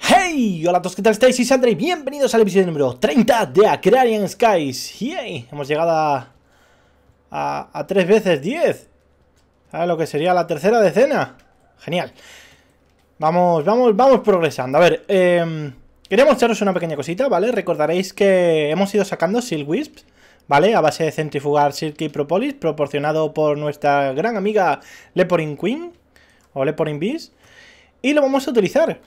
Hey, hola a todos, ¿qué tal estáis? Soy Sandra y bienvenidos al episodio número 30 de Acrarian Skies. ¡Yay! Hemos llegado a, a, 3 veces 10. A lo que sería la tercera decena. Genial. Vamos, vamos, vamos progresando. A ver, eh, quería mostraros una pequeña cosita, ¿vale? Recordaréis que hemos ido sacando Silwisps. ¿vale? A base de centrifugar y Propolis, proporcionado por nuestra gran amiga Leporin Queen, o Leporin Beast, y lo vamos a utilizar,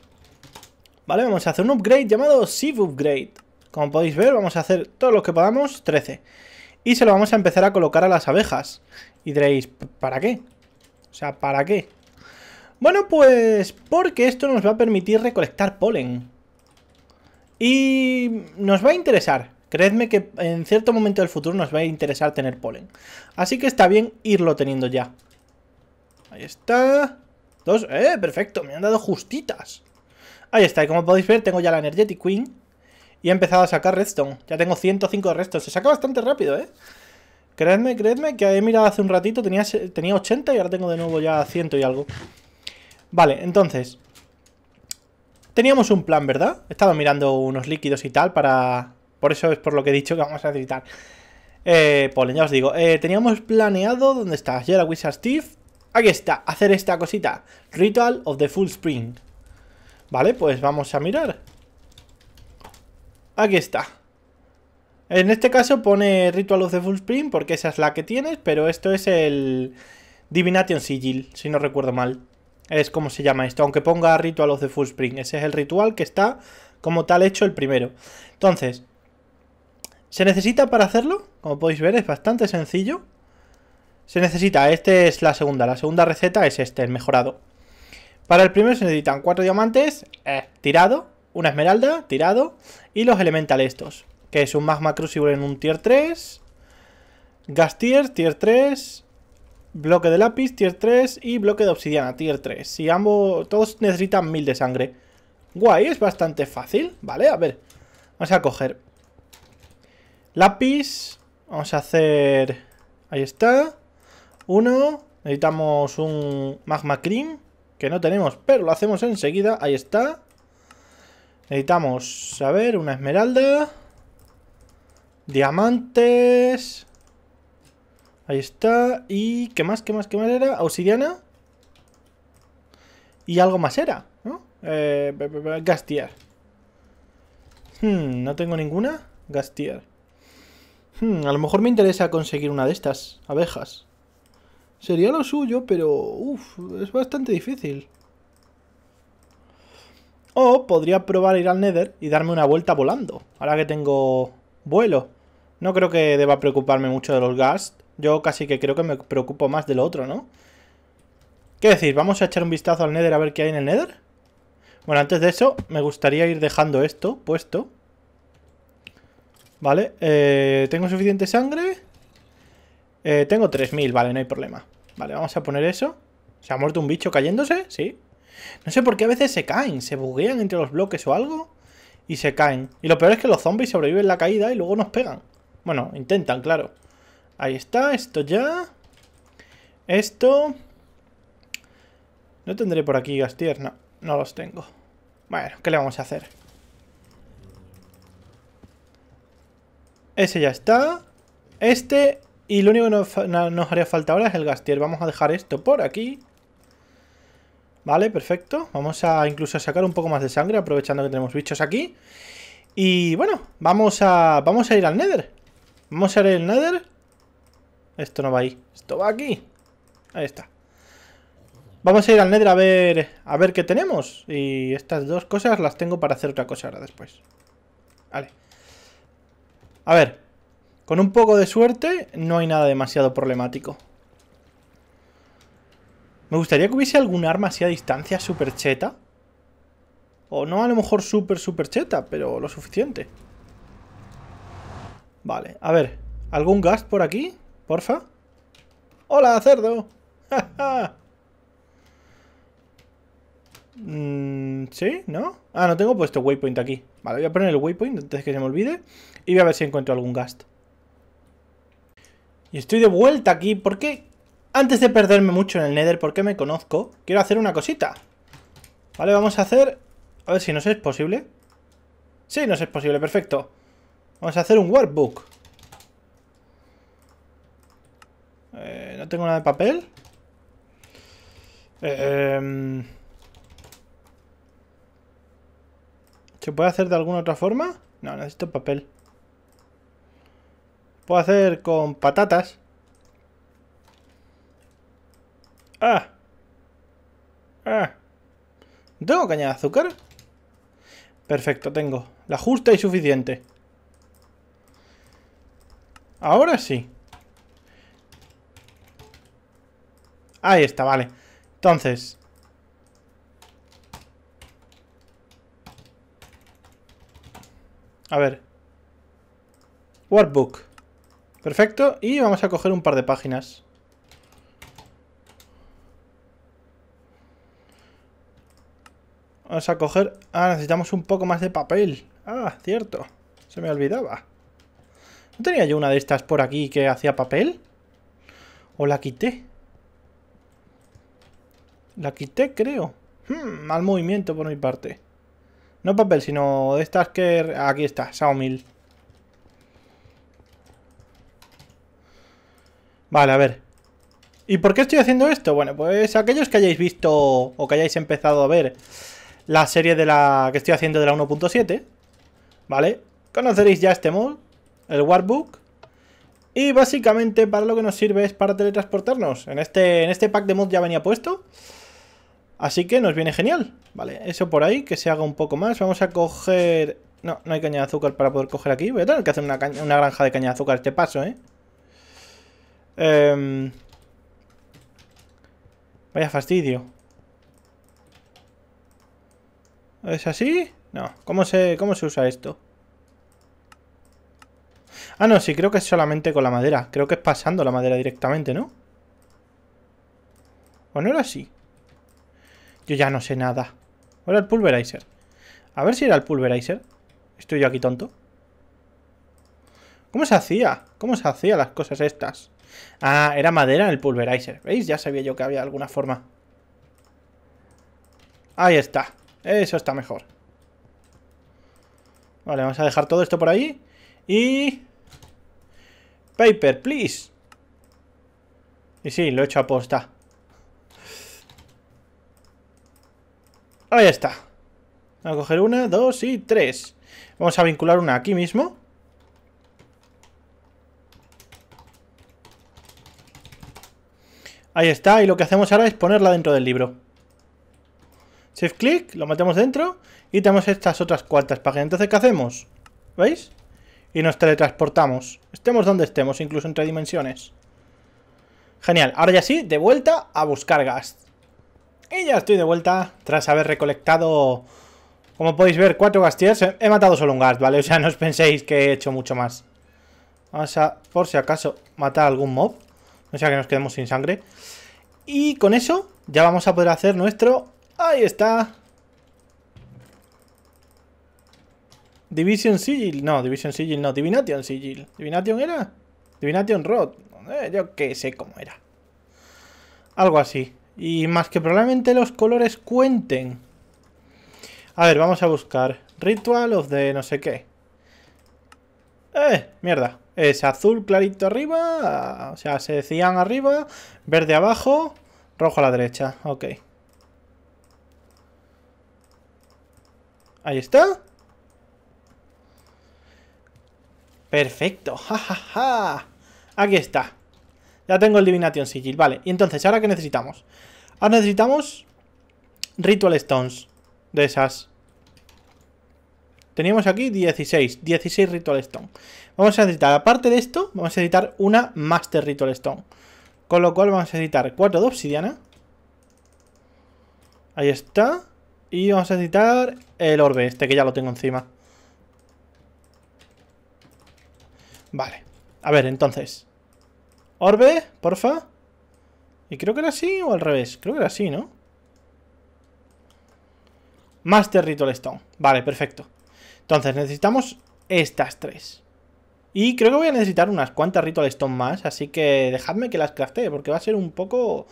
¿vale? Vamos a hacer un upgrade llamado Sieve Upgrade. Como podéis ver, vamos a hacer todo lo que podamos, 13. Y se lo vamos a empezar a colocar a las abejas. Y diréis, ¿para qué? O sea, ¿para qué? Bueno, pues porque esto nos va a permitir recolectar polen. Y nos va a interesar. Creedme que en cierto momento del futuro nos va a interesar tener polen. Así que está bien irlo teniendo ya. Ahí está. Dos. ¡Eh! Perfecto, me han dado justitas. Ahí está, y como podéis ver tengo ya la Energetic Queen. Y he empezado a sacar redstone. Ya tengo 105 de redstone. Se saca bastante rápido, ¿eh? Creedme, creedme, que he mirado hace un ratito, tenía, tenía 80 y ahora tengo de nuevo ya 100 y algo. Vale, entonces... Teníamos un plan, ¿verdad? He estado mirando unos líquidos y tal para por eso es por lo que he dicho que vamos a necesitar eh, polen, pues, ya os digo. Eh, teníamos planeado, ¿dónde está? era Wizard Steve. Aquí está, hacer esta cosita. Ritual of the Full Spring. Vale, pues vamos a mirar. Aquí está. En este caso pone Ritual of the Full Spring porque esa es la que tienes, pero esto es el Divination Sigil, si no recuerdo mal. Es como se llama esto, aunque ponga Ritual of the Full Spring. Ese es el ritual que está como tal hecho el primero. Entonces, ¿Se necesita para hacerlo? Como podéis ver, es bastante sencillo. Se necesita, esta es la segunda, la segunda receta es este, el mejorado. Para el primero se necesitan cuatro diamantes, eh, tirado, una esmeralda, tirado, y los elemental estos, que es un magma crucible en un tier 3, gas tier, tier 3, bloque de lápiz, tier 3 y bloque de obsidiana, tier 3. Y ambos, todos necesitan mil de sangre. Guay, es bastante fácil, ¿vale? A ver, vamos a coger lápiz. Vamos a hacer... Ahí está. Uno. Necesitamos un magma cream, que no tenemos, pero lo hacemos enseguida. Ahí está. Necesitamos, a ver, una esmeralda. Diamantes. Ahí está. ¿Y qué más, qué más, qué más era? Obsidiana. Y algo más era, ¿no? Eh, gastier. Hmm, no tengo ninguna. Gastier. Hmm, a lo mejor me interesa conseguir una de estas abejas. Sería lo suyo, pero... Uf, es bastante difícil. O podría probar ir al Nether y darme una vuelta volando. Ahora que tengo vuelo. No creo que deba preocuparme mucho de los gas. Yo casi que creo que me preocupo más de lo otro, ¿no? ¿Qué decir? ¿Vamos a echar un vistazo al Nether a ver qué hay en el Nether? Bueno, antes de eso, me gustaría ir dejando esto puesto. Vale, eh, tengo suficiente sangre. Eh, tengo 3000, vale, no hay problema. Vale, vamos a poner eso. ¿Se ha muerto un bicho cayéndose? Sí. No sé por qué a veces se caen, se buguean entre los bloques o algo y se caen. Y lo peor es que los zombies sobreviven la caída y luego nos pegan. Bueno, intentan, claro. Ahí está, esto ya. Esto. No tendré por aquí gastier, No, no los tengo. Bueno, ¿qué le vamos a hacer? Ese ya está. Este. Y lo único que nos, haría falta ahora es el gastier. Vamos a dejar esto por aquí. Vale, perfecto. Vamos a incluso sacar un poco más de sangre, aprovechando que tenemos bichos aquí. Y bueno, vamos a, vamos a ir al Nether. Vamos a ir al Nether. Esto no va ahí. Esto va aquí. Ahí está. Vamos a ir al Nether a ver, a ver qué tenemos. Y estas dos cosas las tengo para hacer otra cosa ahora después. Vale. A ver, con un poco de suerte no hay nada demasiado problemático. Me gustaría que hubiese algún arma así a distancia super cheta. O no a lo mejor super súper cheta, pero lo suficiente. Vale, a ver. ¿Algún gas por aquí? Porfa. ¡Hola, cerdo! ¡Ja, ja! Mmm... ¿Sí? ¿No? Ah, no tengo puesto waypoint aquí. Vale, voy a poner el waypoint antes que se me olvide. Y voy a ver si encuentro algún gast. Y estoy de vuelta aquí porque... Antes de perderme mucho en el Nether porque me conozco, quiero hacer una cosita. Vale, vamos a hacer... A ver si nos es posible. Sí, nos es posible, perfecto. Vamos a hacer un workbook. Eh, no tengo nada de papel. Eh, em, ¿Se puede hacer de alguna otra forma? No, necesito papel. Puedo hacer con patatas. Ah. Ah. ¿Tengo caña de azúcar? Perfecto, tengo. La justa y suficiente. Ahora sí. Ahí está, vale. Entonces, A ver. Workbook. Perfecto. Y vamos a coger un par de páginas. Vamos a coger... Ah, necesitamos un poco más de papel. Ah, cierto. Se me olvidaba. ¿No tenía yo una de estas por aquí que hacía papel? ¿O la quité? La quité, creo. Hmm, mal movimiento por mi parte. No papel, sino de estas que... Aquí está, Xiaomi. Vale, a ver. ¿Y por qué estoy haciendo esto? Bueno, pues aquellos que hayáis visto o que hayáis empezado a ver la serie de la que estoy haciendo de la 1.7, ¿vale? Conoceréis ya este mod, el Warbook. Y básicamente para lo que nos sirve es para teletransportarnos. En este, en este pack de mod ya venía puesto. Así que nos viene genial. Vale, eso por ahí, que se haga un poco más. Vamos a coger... No, no hay caña de azúcar para poder coger aquí. Voy a tener que hacer una, granja de caña de azúcar este paso, ¿eh? Em, vaya fastidio. ¿Es así? No. ¿Cómo se, ¿Cómo se usa esto? Ah, no, sí, creo que es solamente con la madera. Creo que es pasando la madera directamente, ¿no? ¿O no era así? Yo ya no sé nada. Ahora el pulverizer. A ver si era el pulverizer. Estoy yo aquí tonto. ¿Cómo se hacía? ¿Cómo se hacían las cosas estas? Ah, era madera en el pulverizer. ¿Veis? Ya sabía yo que había alguna forma. Ahí está. Eso está mejor. Vale, vamos a dejar todo esto por ahí. Y... Paper, please. Y sí, lo he hecho a posta. Ahí está. Vamos a coger una, dos y tres. Vamos a vincular una aquí mismo. Ahí está, y lo que hacemos ahora es ponerla dentro del libro. Shift click, lo metemos dentro y tenemos estas otras cuartas páginas. Entonces, ¿qué hacemos? ¿Veis? Y nos teletransportamos. Estemos donde estemos, incluso entre dimensiones. Genial, ahora ya sí, de vuelta a buscar gas. Y ya estoy de vuelta tras haber recolectado, como podéis ver, cuatro gastillas eh, He matado solo un gast, ¿vale? O sea, no os penséis que he hecho mucho más. Vamos a, por si acaso, matar algún mob. No sea que nos quedemos sin sangre. Y con eso ya vamos a poder hacer nuestro... Ahí está. Division Sigil. No, Division Sigil no. Divination Sigil. ¿Divination era? Divination Rod. Eh, yo qué sé cómo era. Algo así. Y más que probablemente los colores cuenten. A ver, vamos a buscar. Ritual of de no sé qué. ¡Eh! Mierda. Es azul clarito arriba. O sea, se decían arriba. Verde abajo. Rojo a la derecha. Ok. Ahí está. Perfecto. Ja, ja, ja. Aquí está. Ya tengo el Divination Sigil, vale. Y entonces, ¿ahora qué necesitamos? Ahora necesitamos Ritual Stones de esas. Teníamos aquí 16, 16 Ritual Stone. Vamos a necesitar, aparte de esto, vamos a necesitar una Master Ritual Stone. Con lo cual vamos a necesitar 4 de obsidiana. Ahí está. Y vamos a necesitar el orbe este, que ya lo tengo encima. Vale. A ver, entonces. Orbe, porfa. Y creo que era así o al revés. Creo que era así, ¿no? Master Ritual Stone. Vale, perfecto. Entonces necesitamos estas tres. Y creo que voy a necesitar unas cuantas Ritual Stone más, así que dejadme que las craftee, porque va a ser un poco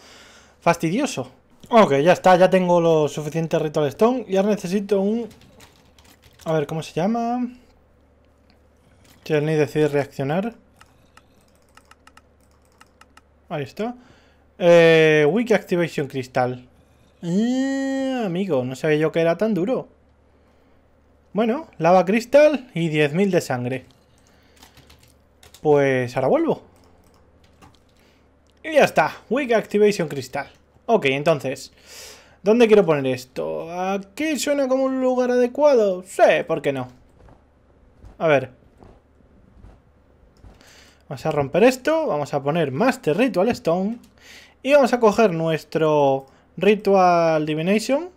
fastidioso. Ok, ya está, ya tengo lo suficientes Ritual Stone. Y ahora necesito un... A ver, ¿cómo se llama? Cherney decide reaccionar. Ahí está. Eh, Wiki Activation Crystal. Ah, amigo, no sabía yo que era tan duro. Bueno, lava cristal y 10.000 de sangre. Pues ahora vuelvo. Y ya está. Wiki Activation Crystal. Ok, entonces... ¿Dónde quiero poner esto? ¿Aquí suena como un lugar adecuado? Sí, ¿por qué no? A ver... Vamos a romper esto, vamos a poner Master Ritual Stone y vamos a coger nuestro Ritual Divination,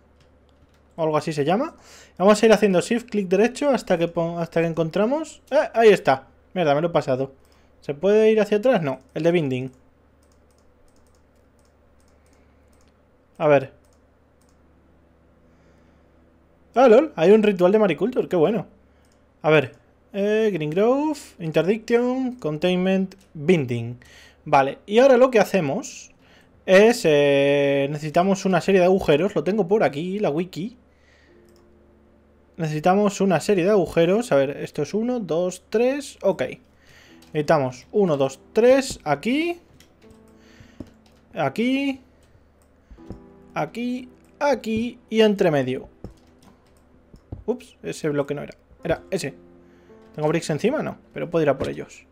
o algo así se llama. Vamos a ir haciendo shift, clic derecho hasta que, hasta que encontramos... Eh, ahí está. Mierda, me lo he pasado. ¿Se puede ir hacia atrás? No, el de Binding. A ver. Ah, lol, hay un ritual de mariculture qué bueno. A ver, eh, Green Grove, Interdiction, Containment, Binding. Vale, y ahora lo que hacemos es... Eh, necesitamos una serie de agujeros, lo tengo por aquí, la wiki. Necesitamos una serie de agujeros, a ver, esto es 1, 2, 3, ok. Necesitamos 1, 2, 3, aquí. Aquí. Aquí, aquí y entre medio. Ups, ese bloque no era. Era ese. ¿Tengo bricks encima? No, pero puedo ir a por ellos.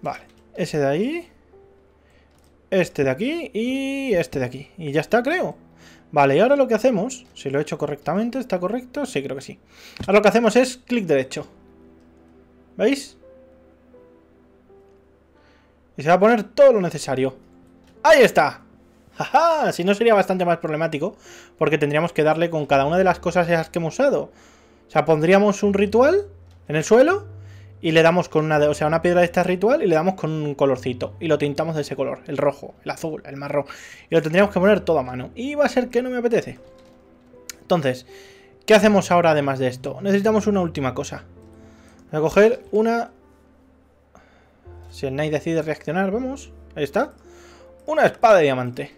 Vale, ese de ahí. Este de aquí y este de aquí. Y ya está, creo. Vale, y ahora lo que hacemos, si lo he hecho correctamente, ¿está correcto? Sí, creo que sí. Ahora lo que hacemos es clic derecho. ¿Veis? Y se va a poner todo lo necesario. ¡Ahí está! ¡Ja, ja! Si no sería bastante más problemático, porque tendríamos que darle con cada una de las cosas esas que hemos usado. O sea, pondríamos un ritual en el suelo y le damos con una, o sea, una piedra de este ritual y le damos con un colorcito y lo tintamos de ese color, el rojo, el azul, el marrón. Y lo tendríamos que poner todo a mano. Y va a ser que no me apetece. Entonces, ¿qué hacemos ahora además de esto? Necesitamos una última cosa. Voy a coger una... Si el Knight decide reaccionar, vamos. Ahí está. Una espada de diamante.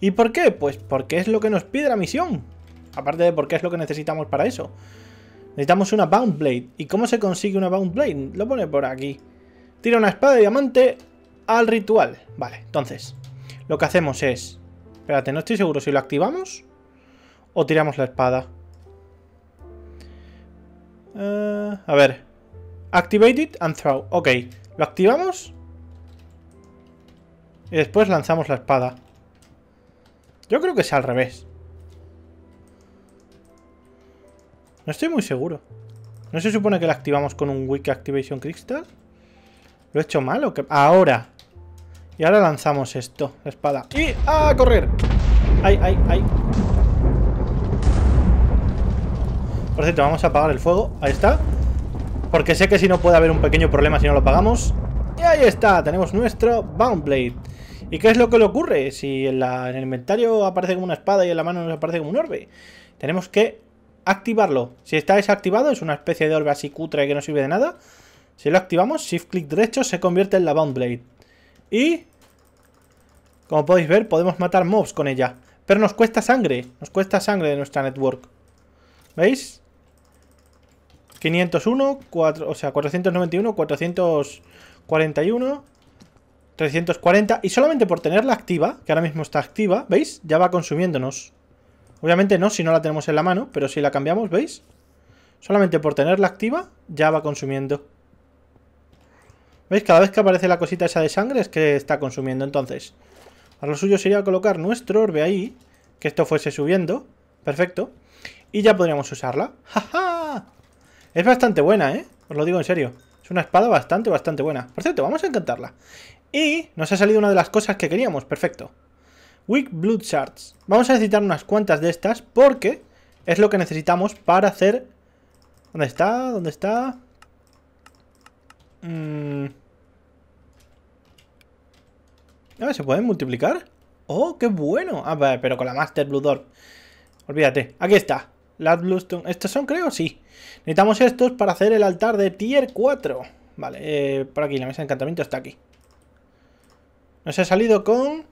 ¿Y por qué? Pues porque es lo que nos pide la misión. Aparte de por qué es lo que necesitamos para eso. Necesitamos una Bound Blade. ¿Y cómo se consigue una Bound Blade? Lo pone por aquí. Tira una espada de diamante al ritual. Vale, entonces, lo que hacemos es... Espérate, no estoy seguro si lo activamos o tiramos la espada. Eh, a ver. Activate it and throw. Ok, lo activamos. Y después lanzamos la espada. Yo creo que es al revés. No estoy muy seguro. ¿No se supone que la activamos con un Wick Activation Crystal? ¿Lo he hecho mal o qué? Ahora. Y ahora lanzamos esto, la espada. ¡Y a correr! ¡Ay, ay, ay! Por cierto, vamos a apagar el fuego. Ahí está. Porque sé que si no puede haber un pequeño problema si no lo apagamos. Y ahí está, tenemos nuestro Bound Blade. ¿Y qué es lo que le ocurre? Si en el inventario aparece como una espada y en la mano nos aparece como un orbe. Tenemos que activarlo. Si está desactivado, es una especie de orbe así cutre que no sirve de nada. Si lo activamos, shift click derecho se convierte en la Bound Blade. Y, como podéis ver, podemos matar mobs con ella. Pero nos cuesta sangre, nos cuesta sangre de nuestra network. ¿Veis? 501, o sea, 491, 441, 340. Y solamente por tenerla activa, que ahora mismo está activa, ¿veis? Ya va consumiéndonos. Obviamente no si no la tenemos en la mano, pero si la cambiamos, ¿veis? Solamente por tenerla activa ya va consumiendo. ¿Veis? Cada vez que aparece la cosita esa de sangre es que está consumiendo. Entonces, a lo suyo sería colocar nuestro orbe ahí, que esto fuese subiendo. Perfecto. Y ya podríamos usarla. ¡Ja, ja! Es bastante buena, ¿eh? Os lo digo en serio. Es una espada bastante, bastante buena. Por cierto, vamos a encantarla. Y nos ha salido una de las cosas que queríamos. Perfecto. Weak Blood Shards. Vamos a necesitar unas cuantas de estas porque es lo que necesitamos para hacer... ¿Dónde está? ¿Dónde está? Mm. Ah, ¿se pueden multiplicar? ¡Oh, qué bueno! Ah, pero con la Master Blood Orb. Olvídate. Aquí está. Las Bluestone. ¿Estos son, creo? Sí. Necesitamos estos para hacer el altar de Tier 4. Vale, eh, por aquí. La mesa de encantamiento está aquí. Nos ha salido con...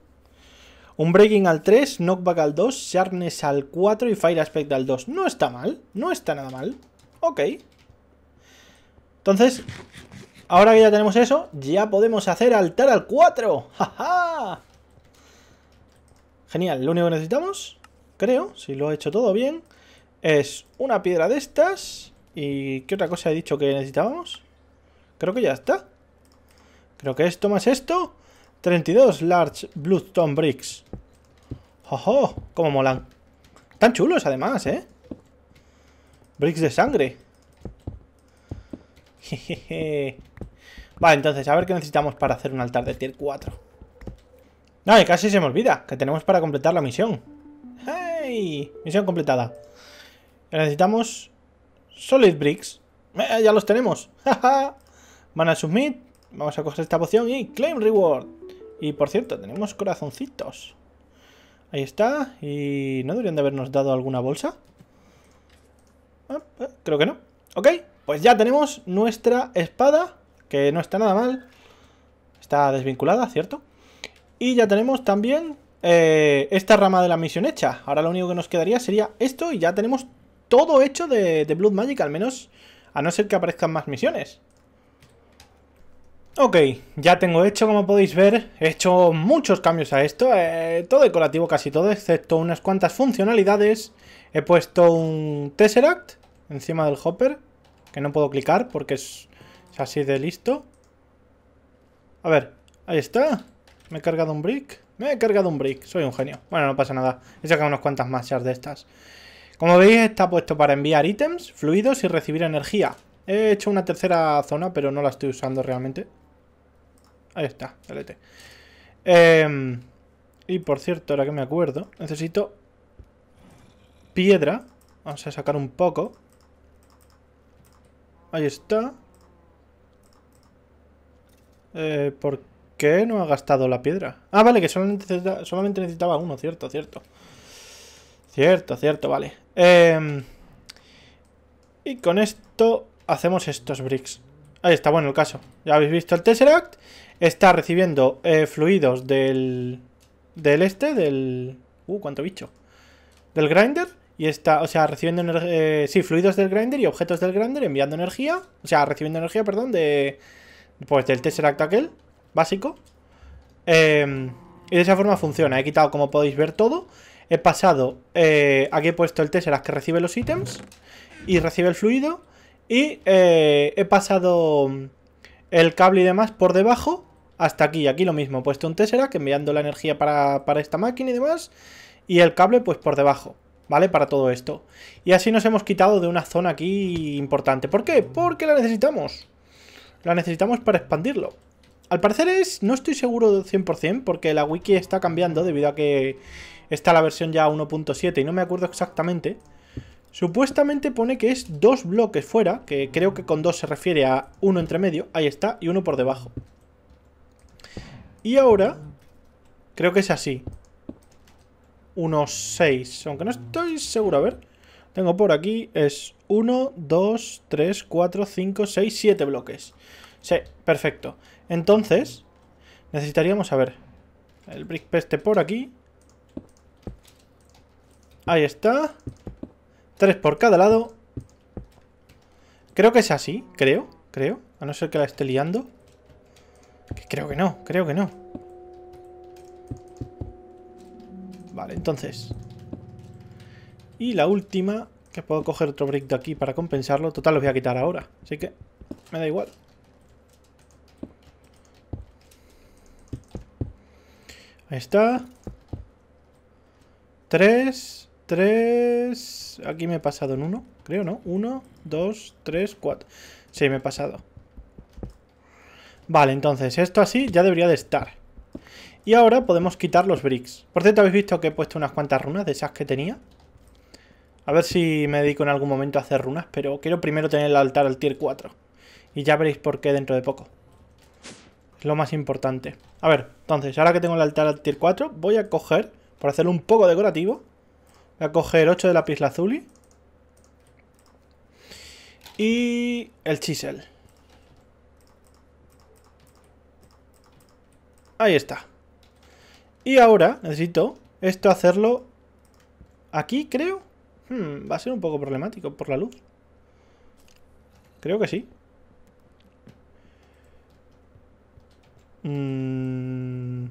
Un Breaking al 3, Knockback al 2, Sharpness al 4 y Fire Aspect al 2. No está mal, no está nada mal. Ok. Entonces, ahora que ya tenemos eso, ya podemos hacer altar al 4. ¡Ja, ja! Genial, lo único que necesitamos, creo, si lo he hecho todo bien, es una piedra de estas. ¿Y qué otra cosa he dicho que necesitábamos? Creo que ya está. Creo que esto más esto 32 Large Bloodstone Bricks. oh ¡Cómo molan! Tan chulos además, ¿eh? Bricks de sangre. Jejeje. Vale, entonces, a ver qué necesitamos para hacer un altar de tier 4. No, casi se me olvida que tenemos para completar la misión. ¡Hey! Misión completada. Necesitamos Solid Bricks. Eh, ya los tenemos. Van a submit. Vamos a coger esta poción y Claim Reward. Y por cierto, tenemos corazoncitos. Ahí está. ¿Y no deberían de habernos dado alguna bolsa? Ah, eh, creo que no. Ok, pues ya tenemos nuestra espada, que no está nada mal. Está desvinculada, ¿cierto? Y ya tenemos también eh, esta rama de la misión hecha. Ahora lo único que nos quedaría sería esto y ya tenemos todo hecho de Blood Magic, al menos a no ser que aparezcan más misiones. Ok, ya tengo hecho, como podéis ver, he hecho muchos cambios a esto, eh, todo decorativo casi todo, excepto unas cuantas funcionalidades. He puesto un Tesseract encima del Hopper, que no puedo clicar porque es, así de listo. A ver, ahí está, me he cargado un brick, me he cargado un brick, soy un genio. Bueno, no pasa nada, he sacado unas cuantas más de estas. Como veis, está puesto para enviar ítems, fluidos y recibir energía. He hecho una tercera zona, pero no la estoy usando realmente. Ahí está, LT. E em, y por cierto, ahora que me acuerdo, necesito piedra. Vamos a sacar un poco. Ahí está. Eh, ¿Por qué no ha gastado la piedra? Ah, vale, que solamente, necesitaba, uno, cierto, cierto. Cierto, cierto, vale. Em, y con esto hacemos estos bricks. Ahí está, bueno el caso. Ya habéis visto el Tesseract está recibiendo eh, fluidos del, del este, del... Uh, cuánto bicho. Del grinder. Y está, o sea, recibiendo eh, sí, fluidos del grinder y objetos del grinder enviando energía. O sea, recibiendo energía, perdón, de... Pues del Tesseract aquel, básico. Em, y de esa forma funciona. He quitado, como podéis ver, todo. He pasado... Eh, aquí he puesto el Tesseract que recibe los ítems. Y recibe el fluido. Y he pasado el cable y demás por debajo hasta aquí. Aquí lo mismo, he puesto un Tesseract enviando la energía para, para esta máquina y demás y el cable pues por debajo. ¿vale? Para todo esto. Y así nos hemos quitado de una zona aquí importante. ¿Por qué? Porque la necesitamos. La necesitamos para expandirlo. Al parecer es, no estoy seguro del 100% porque la wiki está cambiando debido a que está la versión ya 1.7 y no me acuerdo exactamente Supuestamente pone que es dos bloques fuera, que creo que con dos se refiere a uno entre medio, ahí está, y uno por debajo. Y ahora, creo que es así. Unos seis, aunque no estoy seguro, a ver. Tengo por aquí, es uno, dos, tres, cuatro, cinco, seis, siete bloques. Sí, perfecto. Entonces, necesitaríamos, a ver, el brick peste por aquí. Ahí está. Tres por cada lado. Creo que es así, creo, creo. A no ser que la esté liando. creo que no, creo que no. Vale, entonces. Y la última, que puedo coger otro brick de aquí para compensarlo. Total, lo voy a quitar ahora. Así que me da igual. Ahí está. Tres. 3... Aquí me he pasado en uno, creo, ¿no? 1, 2, 3, 4. Sí, me he pasado. Vale, entonces esto así ya debería de estar. Y ahora podemos quitar los bricks. Por cierto, habéis visto que he puesto unas cuantas runas de esas que tenía. A ver si me dedico en algún momento a hacer runas, pero quiero primero tener el altar al tier 4. Y ya veréis por qué dentro de poco. Es lo más importante. A ver, entonces, ahora que tengo el altar al tier 4, voy a coger, por hacerlo un poco decorativo, Voy a coger 8 de lápiz azul Y el chisel. Ahí está. Y ahora necesito esto hacerlo aquí, creo. Hmm, va a ser un poco problemático por la luz. Creo que sí. Mmm...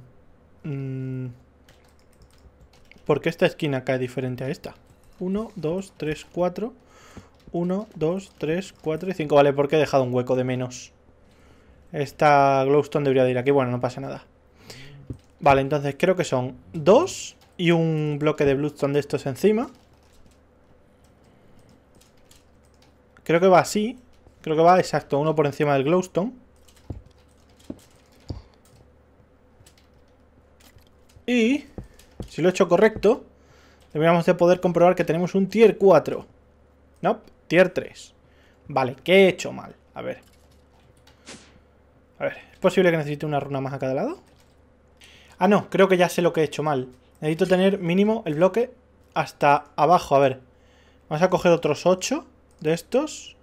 Porque esta esquina cae diferente a esta. 1, 2, 3, 4. 1, 2, 3, 4 y 5. Vale, porque he dejado un hueco de menos. Esta glowstone debería de ir aquí. Bueno, no pasa nada. Vale, entonces creo que son dos y un bloque de Glowstone de estos encima. Creo que va así. Creo que va exacto, uno por encima del glowstone. Y si lo he hecho correcto, deberíamos de poder comprobar que tenemos un tier 4. No, tier 3. Vale, ¿qué he hecho mal? A ver. A ver, ¿es posible que necesite una runa más a cada lado? Ah, no, creo que ya sé lo que he hecho mal. Necesito tener mínimo el bloque hasta abajo. A ver, vamos a coger otros 8 de estos.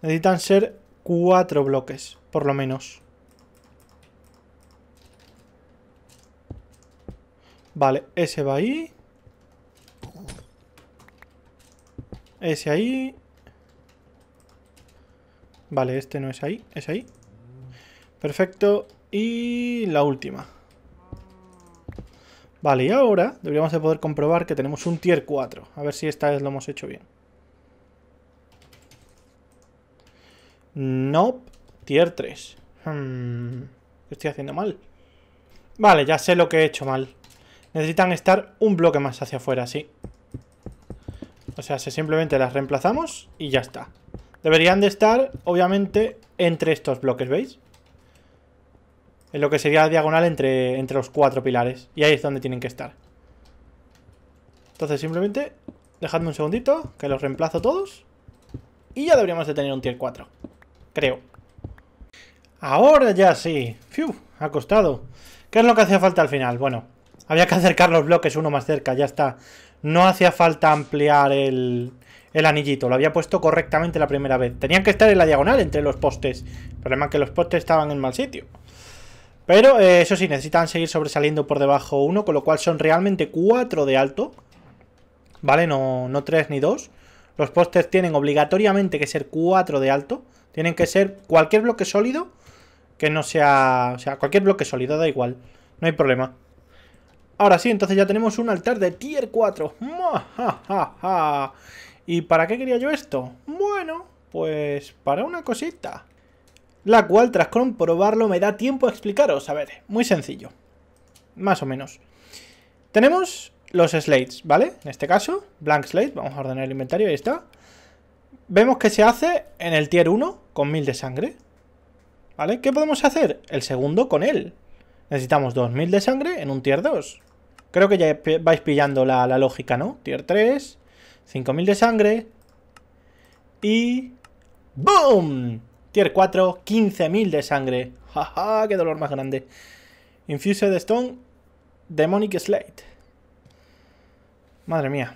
Necesitan ser 4 bloques, por lo menos. Vale, ese va ahí. Ese ahí. Vale, este no es ahí, es ahí. Perfecto. Y la última. Vale, y ahora deberíamos de poder comprobar que tenemos un tier 4. A ver si esta vez lo hemos hecho bien. no tier 3. Hmm, estoy haciendo mal. Vale, ya sé lo que he hecho mal. Necesitan estar un bloque más hacia afuera, sí. O sea, si simplemente las reemplazamos y ya está. Deberían de estar, obviamente, entre estos bloques, ¿veis? En lo que sería la diagonal entre, entre los cuatro pilares. Y ahí es donde tienen que estar. Entonces simplemente, dejadme un segundito, que los reemplazo todos. Y ya deberíamos de tener un tier 4. Creo. Ahora ya sí. Fiu, ha costado. ¿Qué es lo que hacía falta al final? Bueno, había que acercar los bloques uno más cerca, ya está. No hacía falta ampliar el, anillito. Lo había puesto correctamente la primera vez. Tenían que estar en la diagonal entre los postes. El problema es que los postes estaban en mal sitio. Pero eh, eso sí, necesitan seguir sobresaliendo por debajo uno, con lo cual son realmente cuatro de alto. ¿Vale? No, no tres ni dos. Los postes tienen obligatoriamente que ser cuatro de alto. Tienen que ser cualquier bloque sólido que no sea... O sea, cualquier bloque sólido, da igual. No hay problema. Ahora sí, entonces ya tenemos un altar de tier 4. ¿Y para qué quería yo esto? Bueno, pues para una cosita. La cual, tras comprobarlo, me da tiempo a explicaros. A ver, muy sencillo. Más o menos. Tenemos los slates, ¿vale? En este caso, blank slate. Vamos a ordenar el inventario, ahí está. Vemos que se hace en el tier 1 con 1000 de sangre. ¿Vale? ¿Qué podemos hacer? El segundo con él. Necesitamos 2000 de sangre en un tier 2. Creo que ya vais pillando la, lógica, ¿no? Tier 3, 5000 de sangre y... ¡Boom! Tier 4, 15.000 de sangre. ja! Ja, ¡Qué dolor más grande! Infused Stone, Demonic Slate. Madre mía.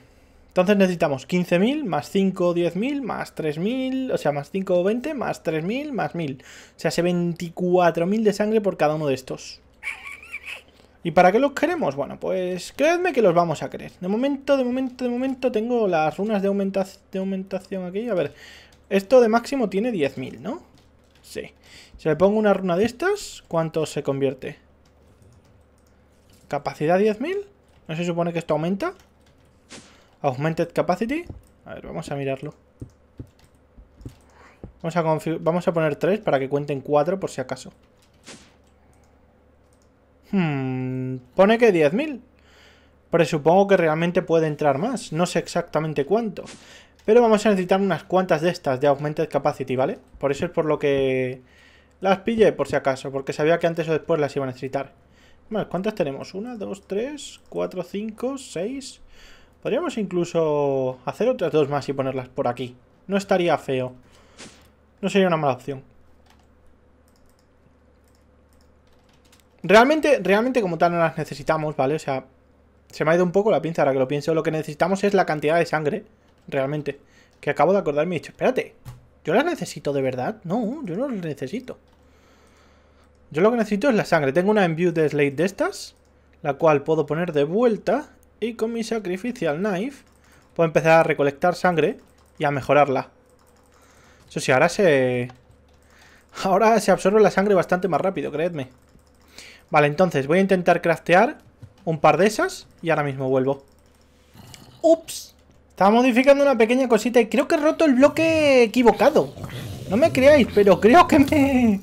Entonces necesitamos 15.000, más 5, 10.000, más 3.000, o sea, más 5, 20, más 3.000, más 1.000. O sea, hace 24.000 de sangre por cada uno de estos. ¿Y para qué los queremos? Bueno, pues creedme que los vamos a querer. De momento, de momento, de momento tengo las runas de, de aumentación aquí. A ver, esto de máximo tiene 10.000, ¿no? Sí. Si le pongo una runa de estas, ¿cuánto se convierte? ¿Capacidad 10.000? ¿No se supone que esto aumenta? Augmented Capacity. A ver, vamos a mirarlo. Vamos a, vamos a poner 3 para que cuenten 4 por si acaso. Hmm, pone que 10.000. Presupongo que realmente puede entrar más. No sé exactamente cuánto. Pero vamos a necesitar unas cuantas de estas de Augmented Capacity, ¿vale? Por eso es por lo que las pillé, por si acaso. Porque sabía que antes o después las iba a necesitar. Bueno, ¿cuántas tenemos? Una, dos, tres, cuatro, cinco, seis... Podríamos incluso hacer otras dos más y ponerlas por aquí. No estaría feo. No sería una mala opción. Realmente, realmente como tal no las necesitamos, ¿vale? O sea, se me ha ido un poco la pinza ahora que lo pienso. Lo que necesitamos es la cantidad de sangre, realmente. Que acabo de acordarme y he dicho, espérate, ¿yo las necesito de verdad? No, yo no las necesito. Yo lo que necesito es la sangre. Tengo una Imbue de Slate de estas, la cual puedo poner de vuelta. Y con mi Sacrificial Knife puedo empezar a recolectar sangre y a mejorarla. Eso sí, ahora se... Ahora se absorbe la sangre bastante más rápido, creedme. Vale, entonces voy a intentar craftear un par de esas y ahora mismo vuelvo. ¡Ups! Estaba modificando una pequeña cosita y creo que he roto el bloque equivocado. No me creáis, pero creo que me...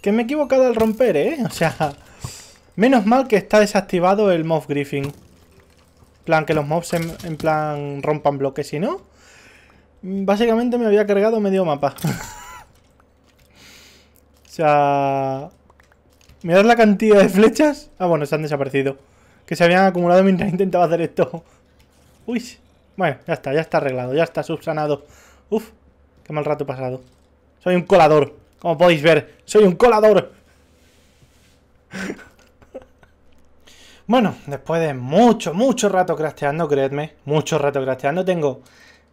Que me he equivocado al romper, ¿eh? O sea... Menos mal que está desactivado el mob griffin. plan, que los mobs en, en plan rompan bloques, si no... Básicamente me había cargado medio mapa. o sea... Mirad la cantidad de flechas. Ah, bueno, se han desaparecido. Que se habían acumulado mientras intentaba hacer esto. Uy. Bueno, ya está, ya está arreglado, ya está subsanado. Uf, qué mal rato pasado. Soy un colador, como podéis ver. Soy un colador. bueno, después de mucho, mucho rato crafteando, creedme. Mucho rato crafteando. Tengo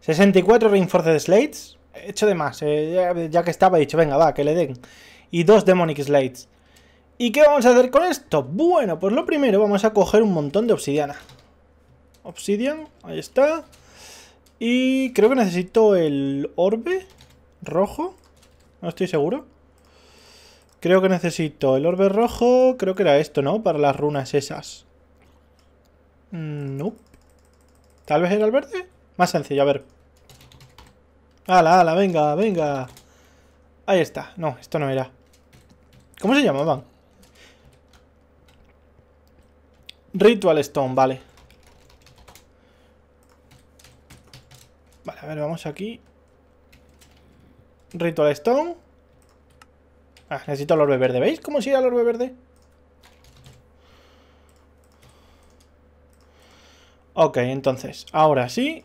64 Reinforced Slates. hecho de más, eh, ya, que estaba dicho, venga, va, que le den. Y dos Demonic Slates. ¿Y qué vamos a hacer con esto? Bueno, pues lo primero vamos a coger un montón de obsidiana. Obsidian, ahí está. Y creo que necesito el orbe rojo. No estoy seguro. Creo que necesito el orbe rojo. Creo que era esto, ¿no? Para las runas esas. Mm, no. Tal vez era el verde. Más sencillo, a ver. hala! ala, venga, venga. Ahí está. No, esto no era. ¿Cómo se llamaban? Ritual Stone, vale. Vale, a ver, vamos aquí. Ritual Stone. Ah, necesito el orbe verde. ¿Veis cómo sigue el orbe verde? Ok, entonces, ahora sí.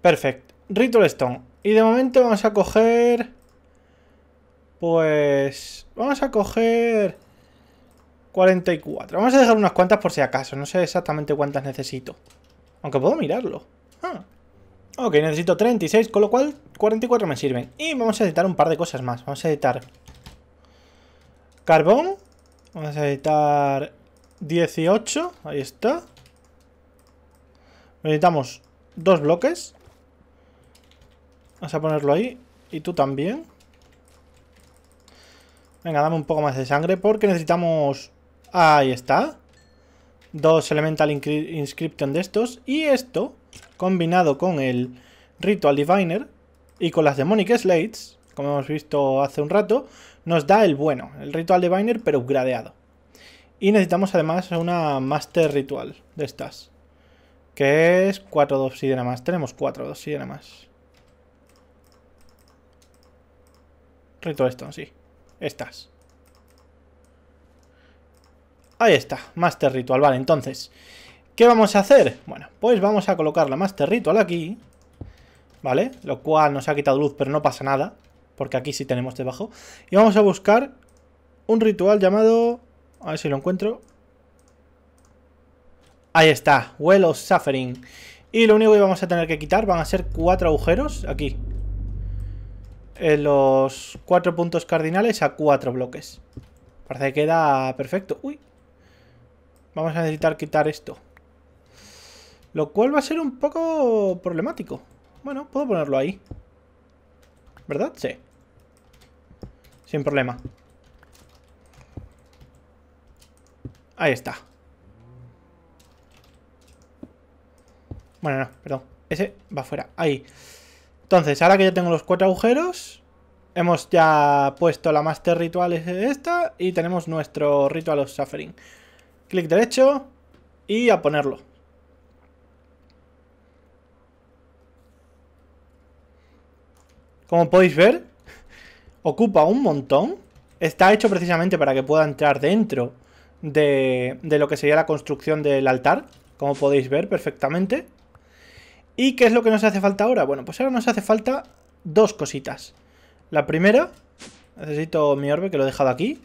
Perfecto. Ritual Stone. Y de momento vamos a coger... Pues... Vamos a coger... 44. Vamos a dejar unas cuantas por si acaso. No sé exactamente cuántas necesito. Aunque puedo mirarlo. Ah. Ok, necesito 36, con lo cual 44 me sirven. Y vamos a editar un par de cosas más. Vamos a editar carbón. Vamos a editar 18. Ahí está. Necesitamos dos bloques. Vamos a ponerlo ahí. Y tú también. Venga, dame un poco más de sangre porque necesitamos... Ahí está. Dos Elemental Inscription de estos. Y esto, combinado con el Ritual Diviner y con las Demonic Slates, como hemos visto hace un rato, nos da el bueno, el Ritual Diviner, pero upgradeado. Y necesitamos además una Master Ritual de estas. Que es 4 de obsidiana más. Tenemos 4 de obsidiana más. Ritual Stone, sí. Estas. Ahí está, Master Ritual. Vale, entonces, ¿qué vamos a hacer? Bueno, pues vamos a colocar la Master Ritual aquí. ¿Vale? Lo cual nos ha quitado luz, pero no pasa nada. Porque aquí sí tenemos debajo. Y vamos a buscar un ritual llamado... A ver si lo encuentro. Ahí está, Well of Suffering. Y lo único que vamos a tener que quitar van a ser cuatro agujeros aquí en eh, los cuatro puntos cardinales a cuatro bloques. Parece que queda perfecto. Uy. Vamos a necesitar quitar esto. Lo cual va a ser un poco problemático. Bueno, puedo ponerlo ahí. ¿Verdad? Sí. Sin problema. Ahí está. Bueno, no, perdón. Ese va fuera. Ahí. Entonces, ahora que ya tengo los cuatro agujeros, hemos ya puesto la Master Ritual esta y tenemos nuestro Ritual of Suffering. Clic derecho y a ponerlo. Como podéis ver, ocupa un montón. Está hecho precisamente para que pueda entrar dentro de, de lo que sería la construcción del altar, como podéis ver perfectamente. ¿Y qué es lo que nos hace falta ahora? Bueno, pues ahora nos hace falta dos cositas. La primera, necesito mi orbe que lo he dejado aquí.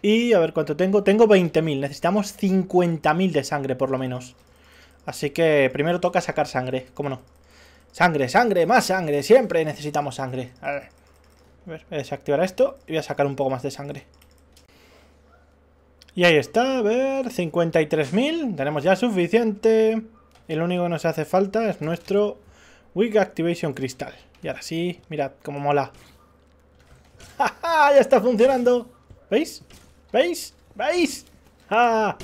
Y a ver cuánto tengo. Tengo 20.000, necesitamos 50.000 de sangre por lo menos. Así que primero toca sacar sangre, ¿cómo no? Sangre, sangre, más sangre, siempre necesitamos sangre. A ver, voy a desactivar esto y voy a sacar un poco más de sangre. Y ahí está, a ver, 53.000, tenemos ya suficiente... El único que nos hace falta es nuestro Wig Activation Cristal Y ahora sí, mirad cómo mola. ¡Ja, ja! ¡Ya está funcionando! ¿Veis? ¿Veis? ¿Veis? ¡Ja!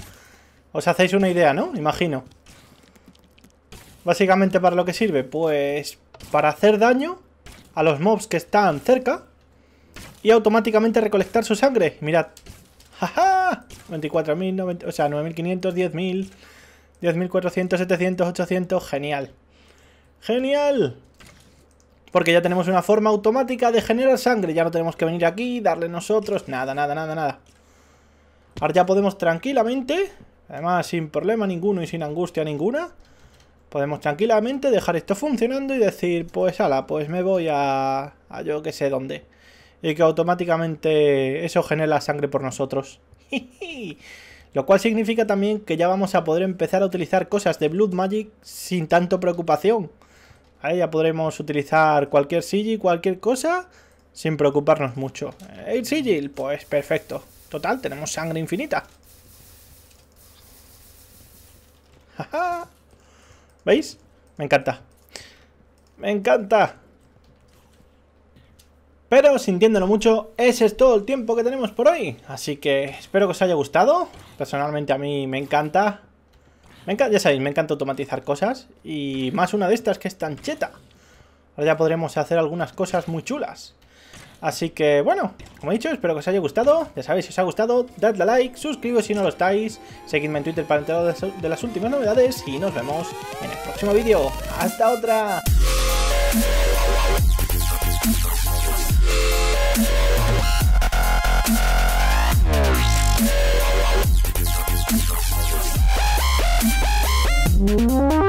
Os hacéis una idea, ¿no? Imagino. Básicamente, ¿para lo que sirve? Pues para hacer daño a los mobs que están cerca y automáticamente recolectar su sangre. Mirad. ¡Ja, ja! 24.000, o sea, 9.500, 10.000... 10.400, 700, 800, genial. ¡Genial! Porque ya tenemos una forma automática de generar sangre. Ya no tenemos que venir aquí, darle nosotros, nada, nada, nada, nada. Ahora ya podemos tranquilamente, además sin problema ninguno y sin angustia ninguna, podemos tranquilamente dejar esto funcionando y decir, pues ala, pues me voy a, a yo que sé dónde. Y que automáticamente eso genera sangre por nosotros. Lo cual significa también que ya vamos a poder empezar a utilizar cosas de Blood Magic sin tanto preocupación. Ahí ya podremos utilizar cualquier sigil, cualquier cosa, sin preocuparnos mucho. El sigil, pues perfecto. Total, tenemos sangre infinita. ¿Veis? Me encanta. Me encanta. Pero sintiéndolo mucho, ese es todo el tiempo que tenemos por hoy. Así que espero que os haya gustado. Personalmente a mí me encanta. Me encanta ya sabéis, me encanta automatizar cosas. Y más una de estas que es tan cheta. Ahora ya podremos hacer algunas cosas muy chulas. Así que bueno, como he dicho, espero que os haya gustado. Ya sabéis, si os ha gustado, dadle a like, suscribíos si no lo estáis. Seguidme en Twitter para enteraros de las últimas novedades. Y nos vemos en el próximo vídeo. ¡Hasta otra! Música